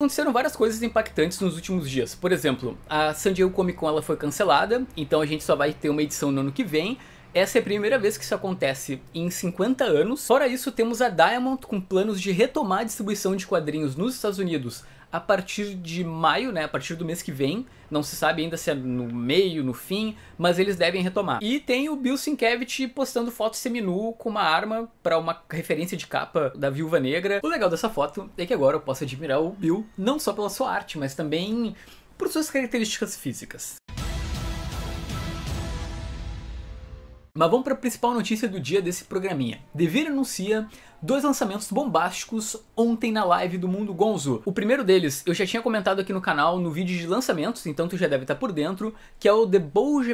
Aconteceram várias coisas impactantes nos últimos dias. Por exemplo, a San Diego Comic Con ela foi cancelada, então a gente só vai ter uma edição no ano que vem. Essa é a primeira vez que isso acontece em 50 anos. Fora isso, temos a Diamond com planos de retomar a distribuição de quadrinhos nos Estados Unidos a partir de maio, né, a partir do mês que vem. Não se sabe ainda se é no meio, no fim, mas eles devem retomar. E tem o Bill Sienkiewicz postando foto seminu com uma arma para uma referência de capa da Viúva Negra. O legal dessa foto é que agora eu posso admirar o Bill não só pela sua arte, mas também por suas características físicas. Mas vamos para a principal notícia do dia desse programinha. Devir anuncia dois lançamentos bombásticos ontem na live do Mundo Gonzo. O primeiro deles eu já tinha comentado aqui no canal no vídeo de lançamentos, então tu já deve estar tá por dentro, que é o The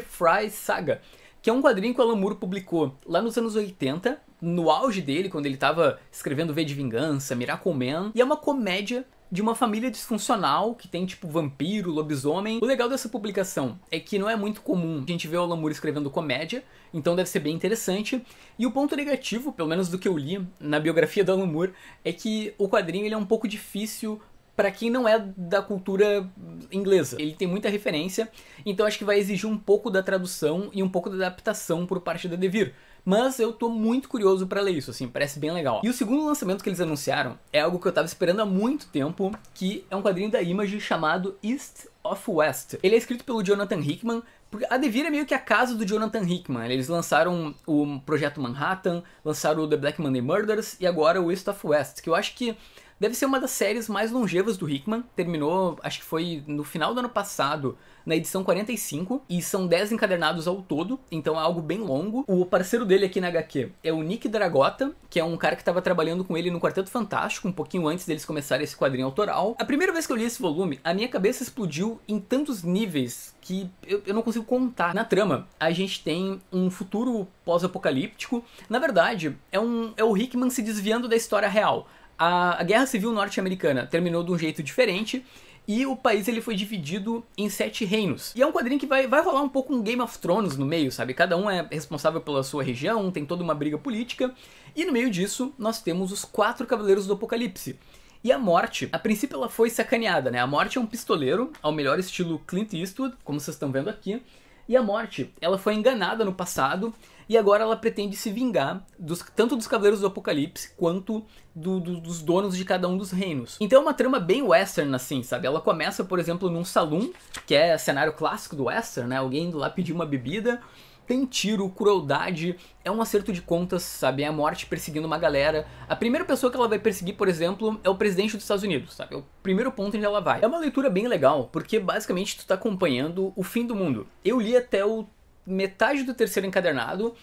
Fry Saga, que é um quadrinho que o Alan Moore publicou lá nos anos 80, no auge dele, quando ele estava escrevendo V de Vingança, Miracle Man, e é uma comédia de uma família disfuncional que tem tipo vampiro, lobisomem. O legal dessa publicação é que não é muito comum a gente ver o Alan escrevendo comédia, então deve ser bem interessante. E o ponto negativo, pelo menos do que eu li na biografia do Alan Moore, é que o quadrinho ele é um pouco difícil para quem não é da cultura inglesa. Ele tem muita referência, então acho que vai exigir um pouco da tradução e um pouco da adaptação por parte da Devir. Mas eu tô muito curioso para ler isso, assim, parece bem legal. E o segundo lançamento que eles anunciaram é algo que eu tava esperando há muito tempo, que é um quadrinho da Image chamado East of West. Ele é escrito pelo Jonathan Hickman, porque a Devir é meio que a casa do Jonathan Hickman. Eles lançaram o Projeto Manhattan, lançaram o The Black Monday Murders e agora o East of West, que eu acho que Deve ser uma das séries mais longevas do Hickman. Terminou, acho que foi no final do ano passado, na edição 45. E são 10 encadernados ao todo, então é algo bem longo. O parceiro dele aqui na HQ é o Nick Dragota, que é um cara que estava trabalhando com ele no Quarteto Fantástico, um pouquinho antes deles começarem esse quadrinho autoral. A primeira vez que eu li esse volume, a minha cabeça explodiu em tantos níveis que eu, eu não consigo contar. Na trama, a gente tem um futuro pós-apocalíptico. Na verdade, é, um, é o Hickman se desviando da história real a, a Guerra Civil Norte-Americana terminou de um jeito diferente e o país ele foi dividido em sete reinos. E é um quadrinho que vai, vai rolar um pouco um Game of Thrones no meio, sabe? Cada um é responsável pela sua região, tem toda uma briga política. E no meio disso, nós temos os quatro Cavaleiros do Apocalipse. E a morte, a princípio ela foi sacaneada, né? A morte é um pistoleiro, ao melhor estilo Clint Eastwood, como vocês estão vendo aqui. E a morte, ela foi enganada no passado e agora ela pretende se vingar dos, tanto dos Cavaleiros do Apocalipse quanto do, do, dos donos de cada um dos reinos. Então é uma trama bem western, assim, sabe? Ela começa, por exemplo, num saloon que é cenário clássico do western, né? Alguém indo lá pedir uma bebida tem tiro, crueldade, é um acerto de contas, sabe? É a morte perseguindo uma galera. A primeira pessoa que ela vai perseguir, por exemplo, é o presidente dos Estados Unidos, sabe? É o primeiro ponto onde ela vai. É uma leitura bem legal, porque basicamente tu tá acompanhando o fim do mundo. Eu li até o metade do terceiro encadernado,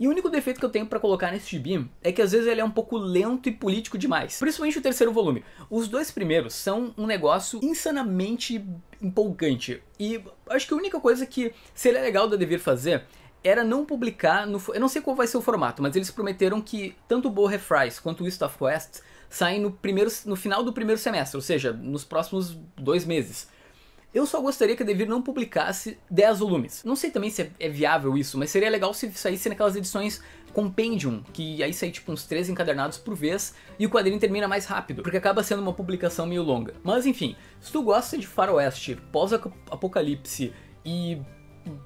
e o único defeito que eu tenho para colocar nesse gibi é que às vezes ele é um pouco lento e político demais. Principalmente o terceiro volume. Os dois primeiros são um negócio insanamente empolgante. E acho que a única coisa que seria legal da Devir fazer era não publicar no, eu não sei qual vai ser o formato, mas eles prometeram que tanto Bo Refries quanto East of West saem no primeiro no final do primeiro semestre, ou seja, nos próximos dois meses. Eu só gostaria que a Devir não publicasse 10 volumes. Não sei também se é, é viável isso, mas seria legal se saísse naquelas edições Compendium, que aí sai tipo uns 3 encadernados por vez e o quadrinho termina mais rápido, porque acaba sendo uma publicação meio longa. Mas enfim, se tu gosta de faroeste, pós-apocalipse e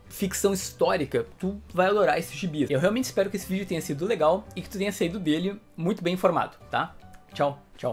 ficção histórica, tu vai adorar esse gibi. Eu realmente espero que esse vídeo tenha sido legal e que tu tenha saído dele muito bem informado, tá? Tchau, tchau.